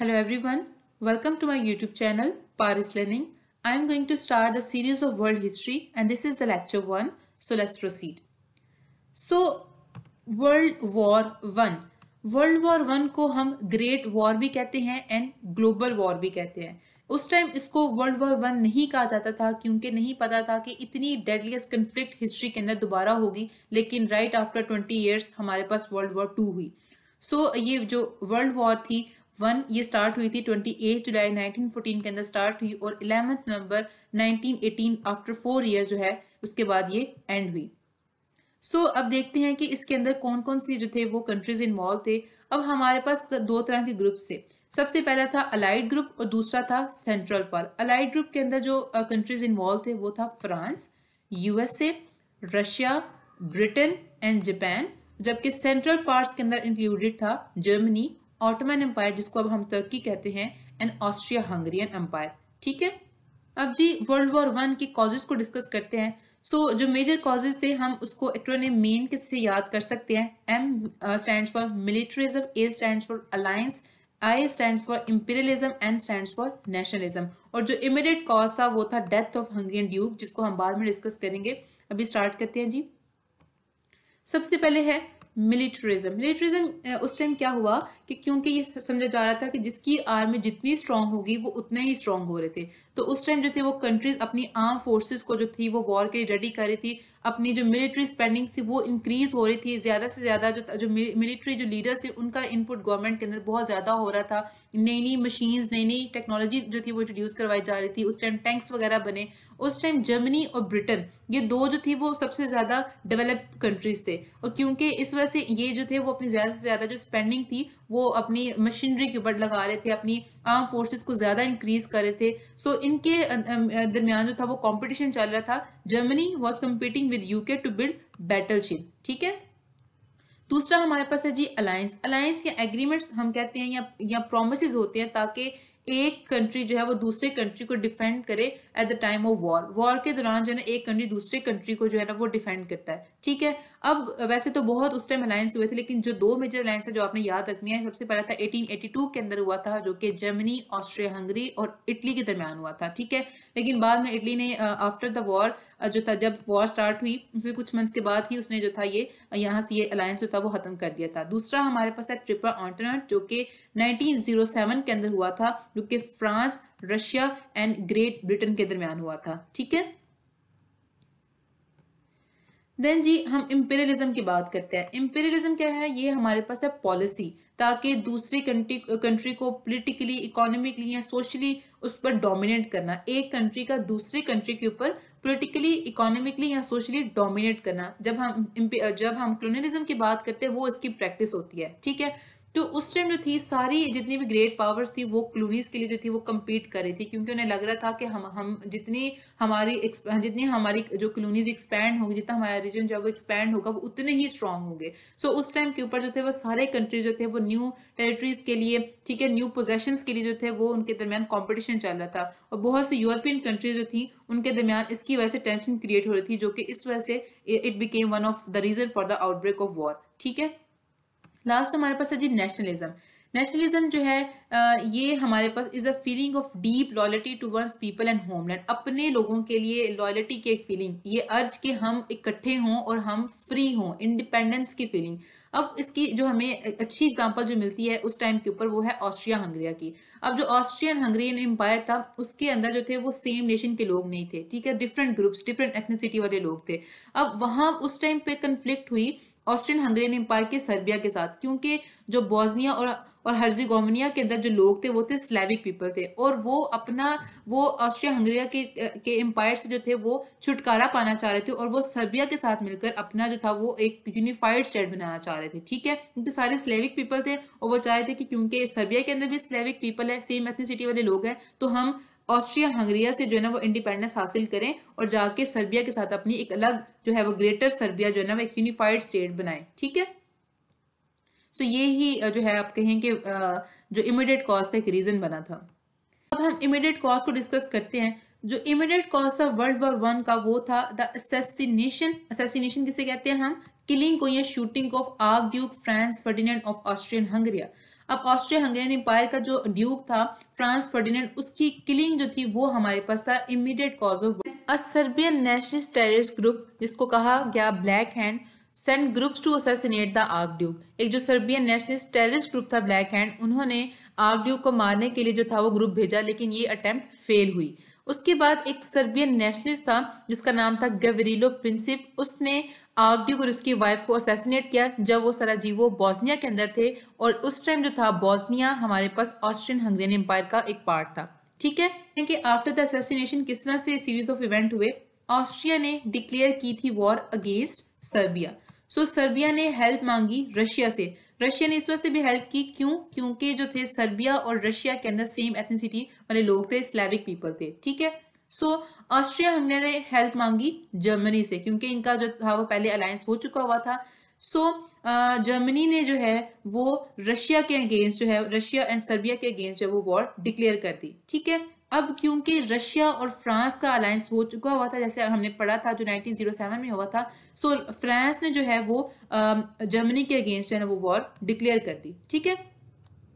Hello everyone, welcome to my YouTube channel Paris Learning. I am going to start the series of world history and this is the lecture 1. So let's proceed. So World War 1. World war one को हम great war भी कहते हैं and global war भी कहते हैं उस time इसको वर्ल्ड वॉर वन नहीं कहा जाता था क्योंकि नहीं पता था कि इतनी डेडलीस्ट कन्फ्लिक्ट हिस्ट्री के अंदर दोबारा होगी लेकिन राइट आफ्टर ट्वेंटी ईयर्स हमारे पास वर्ल्ड वॉर टू हुई सो so, ये जो वर्ल्ड वॉर थी वन ये स्टार्ट हुई थी ट्वेंटी एट जुलाई नाइनटीन फोर्टीन के अंदर स्टार्ट हुई और इलेवंथ नवंबर nineteen eighteen after four year जो है उसके बाद ये एंड हुई सो so, अब देखते हैं कि इसके अंदर कौन कौन सी जो थे वो कंट्रीज इन्वॉल्व थे अब हमारे पास दो तरह के ग्रुप्स थे सबसे पहला था अलाइड ग्रुप और दूसरा था सेंट्रल पर अलाइड ग्रुप के अंदर जो कंट्रीज इन्वॉल्व थे वो था France USA Russia Britain and Japan जबकि सेंट्रल पार्ट्स के अंदर इंक्लूडेड था जर्मनी ऑटोमैन एम्पायर जिसको अब हम तुर्की कहते हैं एंड ऑस्ट्रिया हंगरियन एम्पायर ठीक है अब जी वर्ल्ड वॉर वन के कॉजेज को डिस्कस करते हैं सो so, जो मेजर कॉजेज थे हम उसको एक्ट्रोनिम मेन किससे याद कर सकते हैं M stand for militarism A stand for alliance I stand for imperialism N stand for nationalism और जो इमीडिएट कॉज था वो था डेथ ऑफ हंगरियन ड्यूक जिसको हम बाद में डिस्कस करेंगे अभी स्टार्ट करते हैं जी सबसे पहले है मिलिट्रिज्म मिलिट्रिज्म उस टाइम क्या हुआ कि क्योंकि ये समझा जा रहा था कि जिसकी आर्मी जितनी स्ट्रांग होगी वो उतने ही स्ट्रांग हो रहे थे तो उस टाइम जो थे वो कंट्रीज अपनी आर्म फोर्सेस को जो थी वो वॉर के लिए रेडी कर रही थी अपनी जो मिलिट्री स्पेंडिंग थी वो इंक्रीज हो रही थी ज़्यादा से ज़्यादा जो जो मिलिट्री जो लीडर्स थे उनका इनपुट गवर्नमेंट के अंदर बहुत ज़्यादा हो रहा था नई नई मशीन्स नई नई टेक्नोलॉजी जो थी वो इंट्रोड्यूस करवाई जा रही थी उस टाइम टैंक्स वगैरह बने उस टाइम जर्मनी और ब्रिटेन ये दो जो थी वो सबसे ज़्यादा डेवलप कंट्रीज थे और क्योंकि इस वजह से ये जो थे वो अपनी ज़्यादा से ज़्यादा जो स्पेंडिंग थी वो अपनी मशीनरी के ऊपर लगा रहे थे अपनी आर्म फोर्सेस को ज़्यादा इंक्रीज कर रहे थे सो इनके अं, अं, दरमियान जो था वो कॉम्पिटिशन चल रहा था Germany was competing with UK to build ship ठीक है दूसरा हमारे पास है जी अलायंस अलायंस या एग्रीमेंट्स हम कहते हैं या या प्रोमिस होते हैं ताकि एक कंट्री जो है वो दूसरे कंट्री को डिफेंड करे at the time of war war के दौरान जो है ना एक कंट्री दूसरे कंट्री को जो है ना वो डिफेंड करता है ठीक है अब वैसे तो बहुत उस टाइम अलायंस हुए थे लेकिन जो दो मेजर अलायंस है जो आपने याद रखनी है सबसे पहला था 1882 के अंदर हुआ था जो कि जर्मनी ऑस्ट्रिया हंगरी और इटली के दरमियान हुआ था ठीक है लेकिन बाद में इटली ने आफ्टर द वॉर जो था जब वॉर स्टार्ट हुई उसके कुछ मंथ्स के बाद ही उसने जो था ये यहाँ से ये अलायंस जो था वो खत्म कर दिया था दूसरा हमारे पास है ट्रिपल ऑन्टरनेट जो कि नाइनटीन oh के अंदर हुआ था जो कि France Russia and Great Britain के दरमियान हुआ था ठीक है देन जी हम इम्पेरियलिज्म की बात करते हैं इम्पेरियलिज्म क्या है ये हमारे पास है पॉलिसी ताकि दूसरी कंट्री कंट्री को पॉलिटिकली इकोनॉमिकली या सोशली उस पर डोमिनेट करना एक कंट्री का दूसरी कंट्री के ऊपर पॉलिटिकली इकोनॉमिकली या सोशली डोमिनेट करना जब हम जब हम क्लोनलिज्म की बात करते हैं वो इसकी प्रैक्टिस होती है ठीक है तो उस टाइम जो थी सारी जितनी भी ग्रेट पावर्स थी वो क्लूनीस के लिए जो थी वो कम्पीट कर रही थी क्योंकि उन्हें लग रहा था कि हम हम जितनी हमारी हाँ, जितनी हमारी जो क्लूनीज एक्सपैंड होगी जितना हमारा रीजन जो है वो एक्सपैंड होगा वो उतने ही स्ट्रांग होंगे सो so, उस टाइम के ऊपर जो थे वो सारे कंट्रीज जो थे वो न्यू टेरिटरीज के लिए ठीक है न्यू पोजेशन के लिए जो थे वो उनके दरमियान कॉम्पिटिशन चल रहा था और बहुत सी यूरोपियन कंट्रीज जो थी उनके दरमियान इसकी वजह से टेंशन क्रिएट हो रही थी जो कि इस वजह से it became one of the reason for the outbreak of war ठीक है लास्ट हमारे पास है जी नेशनलिज्म नेशनलिज्म जो है ये हमारे पास is a feeling of deep loyalty to one's people and homeland अपने लोगों के लिए लॉयल्टी की एक फीलिंग ये अर्ज कि हम इकट्ठे हों और हम फ्री हों इंडिपेंडेंस की फीलिंग अब इसकी जो हमें अच्छी एग्जांपल जो मिलती है उस टाइम के ऊपर वो है ऑस्ट्रिया हंगरिया की अब जो ऑस्ट्रियन हंगरियन एम्पायर था उसके अंदर जो थे वो सेम नेशन के लोग नहीं थे ठीक है डिफरेंट ग्रुप्स डिफरेंट एथनिसिटी वाले लोग थे अब वहाँ उस टाइम पे कन्फ्लिक्ट हुई ऑस्ट्रियन हंगेरियन एम्पायर के सर्बिया के साथ क्योंकि जो बॉस्निया और और हर्जिगोमनिया के अंदर जो लोग थे वो थे स्लेविक पीपल थे और वो अपना वो ऑस्ट्रिया हंगरिया के के एम्पायर से जो थे वो छुटकारा पाना चाह रहे थे और वो सर्बिया के साथ मिलकर अपना जो था वो एक यूनिफाइड स्टेट बनाना चाह रहे थे ठीक है क्योंकि सारे स्लेविक पीपल थे और वो चाह रहे थे कि क्योंकि सर्बिया के अंदर भी स्लेविक पीपल है सेम एथनिसिटी वाले लोग हैं तो हम ऑस्ट्रिया हंगरिया से जो है ना वो इंडिपेंडेंस हासिल करें और जाके सर्बिया के साथ अपनी एक अलग जो है वो ग्रेटर सर्बिया जो है ना वो एक यूनिफाइड स्टेट बनाए ठीक है सो ये ही जो है आप कहें कि जो इमिडिएट कॉज का एक रीज़न बना था अब हम इमिडिएट कॉज को डिस्कस करते हैं जो इमिडिएट कॉज था वर्ल्ड वॉर वन का वो था द असैसिनेशन असेसिनेशन किसे कहते हैं हम किलिंग को या shooting of archduke Franz Ferdinand of Austrian Hungary अब ऑस्ट्रिया हंगेरियन एम्पायर का जो ड्यूक था फ्रांस फर्डिनेंड उसकी किलिंग जो थी वो हमारे पास था immediate cause of a Serbian nationalist terrorist group जिसको कहा गया black hand send groups to assassinate the archduke एक जो सर्बियन नेशनलिस्ट टेररिस्ट ग्रुप था ब्लैक हैंड उन्होंने आर्क ड्यूक को मारने के लिए जो था वो ग्रुप भेजा लेकिन ये अटेम्प्ट फेल हुई उसके बाद एक सर्बियन नेशनलिस्ट था जिसका नाम था गवरीलो प्रिंसिप उसने आर्ड्यूक और उसकी वाइफ को असैसिनेट किया जब वो सराजीवो बोस्निया के अंदर थे और उस टाइम जो था बोस्निया हमारे पास ऑस्ट्रियन हंगेरियन एम्पायर का एक पार्ट था ठीक है कि आफ्टर द असैसिनेशन किस तरह से सीरीज ऑफ इवेंट हुए ऑस्ट्रिया ने डिक्लेयर की थी war against Serbia so Serbia ने हेल्प मांगी रशिया से रशिया ने इस वजह से भी हेल्प की क्यों क्योंकि जो थे सर्बिया और रशिया के अंदर सेम एथनिसिटी वाले लोग थे स्लैविक पीपल थे ठीक है सो ऑस्ट्रिया हंगरी ने हेल्प मांगी जर्मनी से क्योंकि इनका जो था वो पहले अलायंस हो चुका हुआ था सो so, जर्मनी ने जो है वो रशिया के अगेंस्ट जो है रशिया एंड सर्बिया के अगेंस्ट जो है वो वॉर डिक्लेयर कर दी ठीक है अब क्योंकि रशिया और फ्रांस का अलायंस हो चुका हुआ था जैसे हमने पढ़ा था जो 1907 में हुआ था सो फ्रांस ने जो है वो जर्मनी के अगेंस्ट जो है ना वो वॉर डिक्लेयर कर दी ठीक है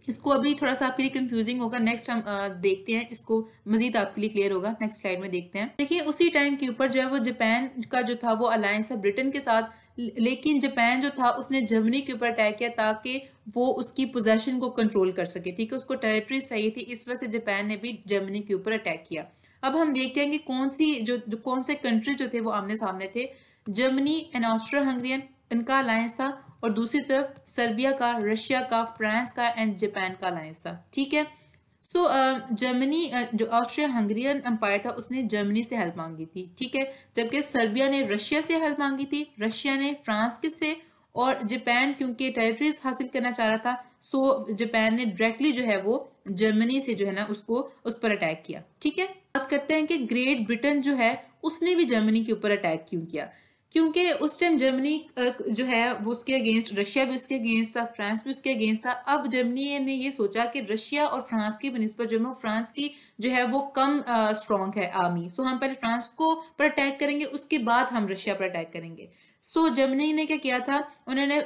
इसको अभी थोड़ा सा आपके लिए कंफ्यूजिंग होगा नेक्स्ट हम देखते हैं इसको मजीद आपके लिए क्लियर होगा नेक्स्ट स्लाइड में देखते हैं देखिए उसी टाइम के ऊपर जो है वो जापान का जो था वो अलायंस है ब्रिटेन के साथ लेकिन जापान जो था उसने जर्मनी के ऊपर अटैक किया ताकि वो उसकी पोजेशन को कंट्रोल कर सके ठीक है उसको टेरिटरी सही थी इस वजह से जापान ने भी जर्मनी के ऊपर अटैक किया अब हम देखते हैं कि कौन सी जो, जो कौन से कंट्रीज जो थे वो आमने सामने थे जर्मनी एंड ऑस्ट्रो हंगरियन इनका अलायंस था और दूसरी तरफ सर्बिया का रशिया का फ्रांस का एंड जापान का अलायंस था ठीक है सो uh, जर्मनी uh, जो ऑस्ट्रिया हंगरियन एम्पायर था उसने जर्मनी से हेल्प मांगी थी ठीक है जबकि सर्बिया ने रशिया से हेल्प मांगी थी रशिया ने फ्रांस के से और जापान क्योंकि टेरिटरीज हासिल करना चाह रहा था सो जापान ने डायरेक्टली जो है वो जर्मनी से जो है ना उसको उस पर अटैक किया ठीक है बात करते हैं कि ग्रेट ब्रिटेन जो है उसने भी जर्मनी के ऊपर अटैक क्यों किया क्योंकि उस टाइम जर्मनी जो है वो उसके अगेंस्ट रशिया भी उसके अगेंस्ट था फ्रांस भी उसके अगेंस्ट था अब जर्मनी ने ये सोचा कि रशिया और फ्रांस की बनस्पत जो है फ्रांस की जो है वो कम स्ट्रॉन्ग है आर्मी सो हम पहले फ्रांस को पर अटैक करेंगे उसके बाद हम रशिया पर अटैक करेंगे सो so, जर्मनी ने क्या किया था उन्होंने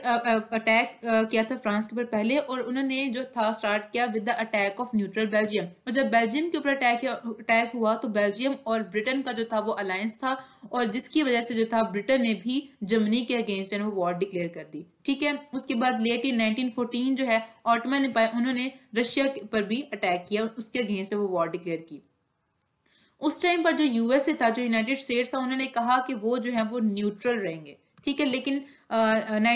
अटैक किया था फ्रांस के ऊपर पहले और उन्होंने जो था स्टार्ट किया with the attack of neutral Belgium और जब बेल्जियम के ऊपर अटैक अटैक हुआ तो बेल्जियम और ब्रिटेन का जो था वो अलायंस था और जिसकी वजह से जो था ब्रिटेन ने भी जर्मनी के अगेंस्ट जो है वॉर डिक्लेयर कर दी ठीक है उसके बाद लेट इन 1914 जो है ऑटोमन एम्पायर उन्होंने रशिया पर भी अटैक किया और उसके अगेंस्ट वो वॉर डिक्लेयर की उस टाइम पर जो यूएसए था जो यूनाइटेड स्टेट्स था उन्होंने कहा कि वो जो है वो न्यूट्रल रहेंगे ठीक है लेकिन आ,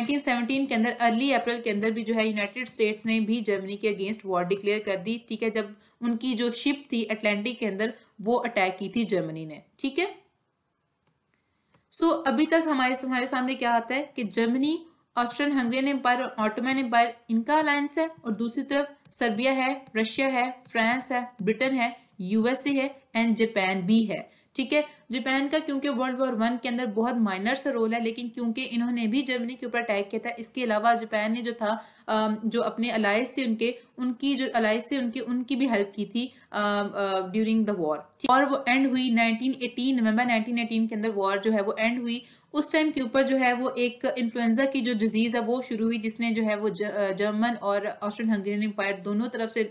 1917 के अंदर अर्ली अप्रैल के अंदर भी जो है यूनाइटेड स्टेट्स ने भी जर्मनी के अगेंस्ट वॉर डिक्लेयर कर दी ठीक है जब उनकी जो शिप थी अटलांटिक के अंदर वो अटैक की थी जर्मनी ने ठीक है सो so, अभी तक हमारे हमारे सामने क्या आता है कि जर्मनी ऑस्ट्रियन हंगेरियन एम्पायर और ऑटोमैन एम्पायर इनका अलायंस है और दूसरी तरफ सर्बिया है रशिया है फ्रांस है ब्रिटेन है यूएसए है एंड जापान भी है ठीक है जापान का क्योंकि वर्ल्ड वॉर वन के अंदर बहुत माइनर सा रोल है लेकिन क्योंकि इन्होंने भी जर्मनी के ऊपर अटैक किया था इसके अलावा जापान ने जो था जो अपने अलायस थे उनके उनकी जो अलायस थे उनके उनकी भी हेल्प की थी ड्यूरिंग द वॉर और वो एंड हुई 1918 नवंबर 1918 के अंदर वॉर जो है वो एंड हुई उस टाइम के ऊपर जो है वो एक इन्फ्लुएंजा की जो डिजीज़ है वो शुरू हुई जिसने जो है वो जर्मन और ऑस्ट्रियन हंगेरियन एम्पायर दोनों तरफ से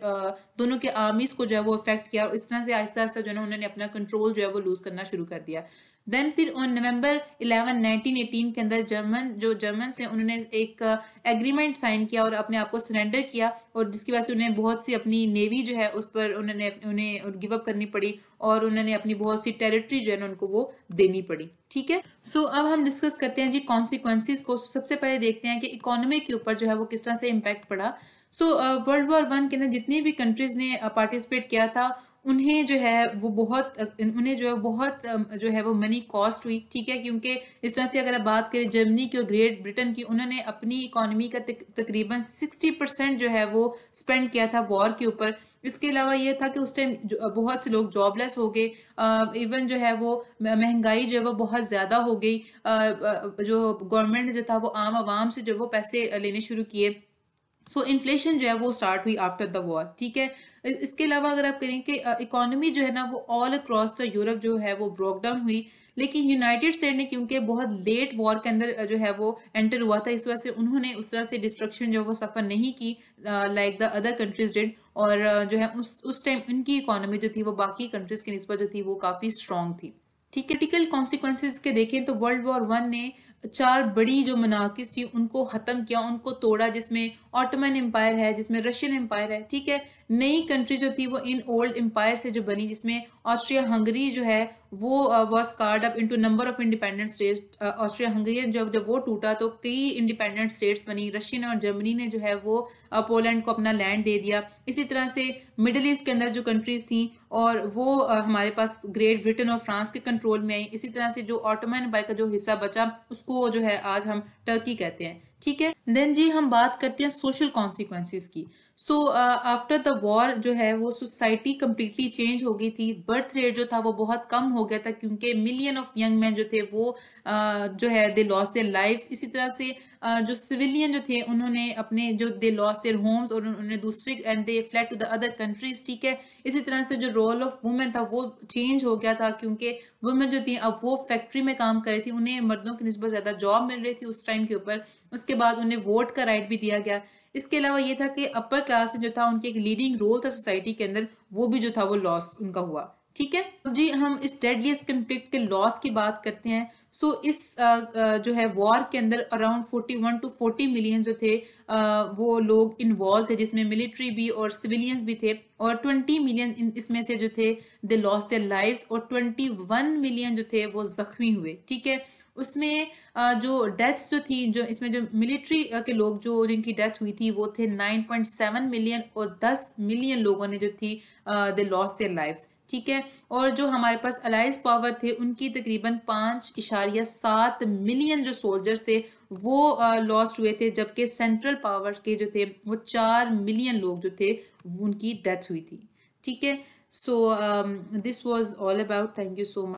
दोनों के आर्मीज़ को जो है वो इफेक्ट किया और इस तरह से आहिस्ता आहिस्ता जो है उन्होंने अपना कंट्रोल जो है वो लूज़ करना शुरू कर दिया देन फिर ऑन नवंबर 11 1918 के अंदर जर्मन जो जर्मन से उन्होंने एक एग्रीमेंट uh, साइन किया और अपने आप को सरेंडर किया और जिसकी वजह से उन्हें बहुत सी अपनी नेवी जो है उस पर उन्होंने उन्हें गिव अप करनी पड़ी और उन्होंने अपनी बहुत सी टेरिटरी जो है उनको वो देनी पड़ी ठीक है सो so, अब हम डिस्कस करते हैं जी कॉन्सिक्वेंसिस को सबसे पहले देखते हैं कि इकोनॉमी के ऊपर जो है वो किस तरह से इम्पैक्ट पड़ा सो वर्ल्ड वॉर वन के अंदर जितनी भी कंट्रीज ने पार्टिसिपेट uh, किया था उन्हें जो है वो बहुत उन्हें जो है बहुत जो है वो मनी कॉस्ट हुई ठीक है क्योंकि इस तरह से अगर आप बात करें जर्मनी की और ग्रेट ब्रिटेन की उन्होंने अपनी इकोनॉमी का तकरीबन सिक्सटी परसेंट जो है वो स्पेंड किया था वॉर के ऊपर इसके अलावा यह था कि उस टाइम बहुत से लोग जॉबलेस हो गए इवन जो है वो महंगाई जो है वो बहुत ज़्यादा हो गई जो गवर्नमेंट जो था वो आम आवाम से जो वो पैसे लेने शुरू किए सो so, इन्फ्लेशन जो है वो स्टार्ट हुई आफ्टर द वॉर ठीक है इसके अलावा अगर आप करें कि इकोनॉमी जो है ना वो ऑल अक्रॉस द यूरोप जो है वो ब्रोकडाउन हुई लेकिन यूनाइटेड स्टेट ने क्योंकि बहुत लेट वॉर के अंदर जो है वो एंटर हुआ था इस वजह से उन्होंने उस तरह से डिस्ट्रक्शन जो है वो सफ़र नहीं की like the other countries did और जो है उस उस टाइम इनकी इकोनॉमी जो थी वो बाकी कंट्रीज की नस्बत जो थी वो काफ़ी स्ट्रॉन्ग थी ठीक क्रिटिकल कॉन्सिक्वेंसेज के देखें तो वर्ल्ड वॉर वन ने चार बड़ी जो मनाकस थी उनको ख़त्म किया उनको तोड़ा जिसमें ऑटोमन एम्पायर है जिसमें रशियन एम्पायर है ठीक है नई कंट्री जो थी वो इन ओल्ड एम्पायर से जो बनी जिसमें ऑस्ट्रिया हंगरी जो है वो was carved up into number of independent state Austria Hungary जब जब वो टूटा तो कई इंडिपेंडेंट स्टेट्स बनी रशियन और जर्मनी ने जो है वो पोलैंड uh, को अपना लैंड दे दिया इसी तरह से मिडिल ईस्ट के अंदर जो कंट्रीज थी और वो uh, हमारे पास ग्रेट ब्रिटेन और फ्रांस के कंट्रोल में आई इसी तरह से जो ऑटोमैन एम्पायर का जो हिस्सा बचा उसको जो है आज हम टर्की कहते हैं ठीक है देन जी हम बात करते हैं सोशल कॉन्सिक्वेंसिस की सो आफ्टर द वॉर जो है वो सोसाइटी कम्प्लीटली चेंज हो गई थी बर्थ रेट जो था वो बहुत कम हो गया था क्योंकि मिलियन ऑफ यंग मैन जो थे वो uh, जो है दे लॉस देर लाइफ इसी तरह से जो सिविलियन जो थे उन्होंने अपने जो दे लॉस देयर होम्स और उन्होंने दूसरे and they fled to the other countries ठीक है इसी तरह से जो रोल ऑफ वुमेन था वो चेंज हो गया था क्योंकि वुमेन जो थी अब वो फैक्ट्री में काम कर रही थी उन्हें मर्दों की नस्बत ज़्यादा जॉब मिल रही थी उस टाइम के ऊपर उसके बाद उन्हें वोट का राइट भी दिया गया इसके अलावा ये था कि अपर क्लास में जो था उनके एक लीडिंग रोल था सोसाइटी के अंदर वो भी जो था वो लॉस उनका हुआ ठीक है अब जी हम इस डेडलीस्ट कंफ्लिक्ट के लॉस की बात करते हैं सो so, इस आ, जो है वॉर के अंदर अराउंड 41 टू 40 मिलियन जो थे आ, वो लोग इन्वॉल्व थे जिसमें मिलिट्री भी और सिविलियंस भी थे और 20 मिलियन इसमें से जो थे दे लॉस देयर लाइव्स और 21 मिलियन जो थे वो जख्मी हुए ठीक है उसमें जो डेथ्स जो थी जो इसमें जो मिलिट्री के लोग जो जिनकी डेथ हुई थी वो थे 9.7 मिलियन और 10 मिलियन लोगों ने जो थी दे लॉस देर लाइव्स ठीक है और जो हमारे पास अलाइज पावर थे उनकी तकरीबन पाँच इशारिया सात मिलियन जो सोल्जर्स थे वो लॉस्ट हुए थे जबकि सेंट्रल पावर के जो थे वो चार मिलियन लोग जो थे उनकी डेथ हुई थी ठीक है so this was all about thank you so much